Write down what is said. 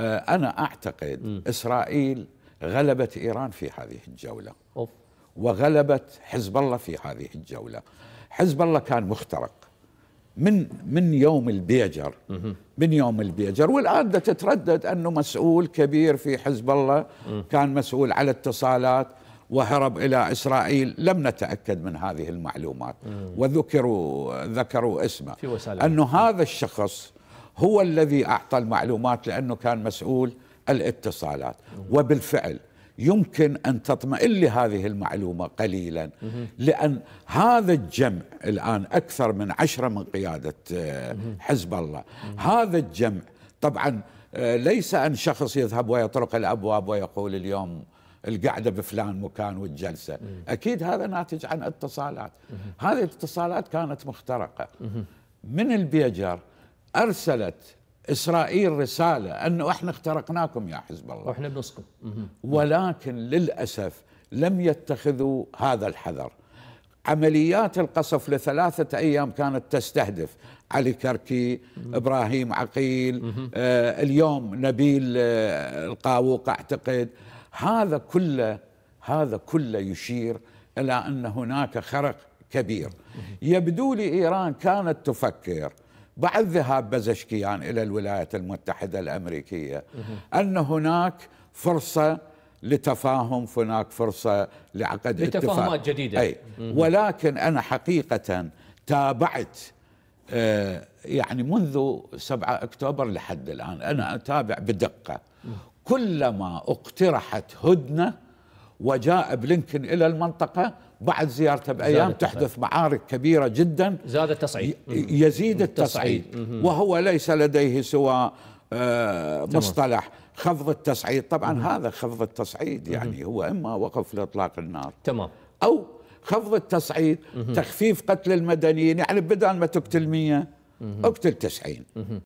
آه، أنا أعتقد م. إسرائيل غلبت إيران في هذه الجولة أوف. وغلبت حزب الله في هذه الجولة حزب الله كان مخترق من من يوم البيجر من يوم البيجر والان تتردد انه مسؤول كبير في حزب الله كان مسؤول على اتصالات وهرب الى اسرائيل لم نتاكد من هذه المعلومات وذكروا ذكروا اسمه انه هذا الشخص هو الذي أعطى المعلومات لأنه كان مسؤول الاتصالات وبالفعل يمكن أن تطمئن لهذه المعلومة قليلا لأن هذا الجمع الآن أكثر من عشرة من قيادة آه، حزب الله هذا الجمع طبعا آه، ليس أن شخص يذهب ويطرق الأبواب ويقول اليوم القعدة بفلان مكان والجلسة أكيد هذا ناتج عن اتصالات هذه الاتصالات كانت مخترقة من البيجر ارسلت اسرائيل رساله انه احنا اخترقناكم يا حزب الله واحنا بنصكم ولكن للاسف لم يتخذوا هذا الحذر عمليات القصف لثلاثة أيام كانت تستهدف علي كركي إبراهيم عقيل آه اليوم نبيل آه القاوق أعتقد هذا كله هذا كله يشير إلى أن هناك خرق كبير يبدو لي إيران كانت تفكر بعد ذهاب بزشكيان إلى الولايات المتحدة الأمريكية أن هناك فرصة لتفاهم هناك فرصة لعقد لتفاهمات جديدة أي. ولكن أنا حقيقة تابعت آه، يعني منذ 7 أكتوبر لحد الآن أنا أتابع بدقة كلما اقترحت هدنة وجاء بلينكن إلى المنطقة بعد زيارته بأيام تحدث معارك كبيرة جدا زاد التصعيد يزيد التصعيد وهو ليس لديه سوى آه، مصطلح خفض التصعيد طبعا هذا خفض التصعيد يعني هو إما وقف لإطلاق النار تمام أو خفض التصعيد تخفيف قتل المدنيين يعني بدل ما تقتل 100 اقتل 90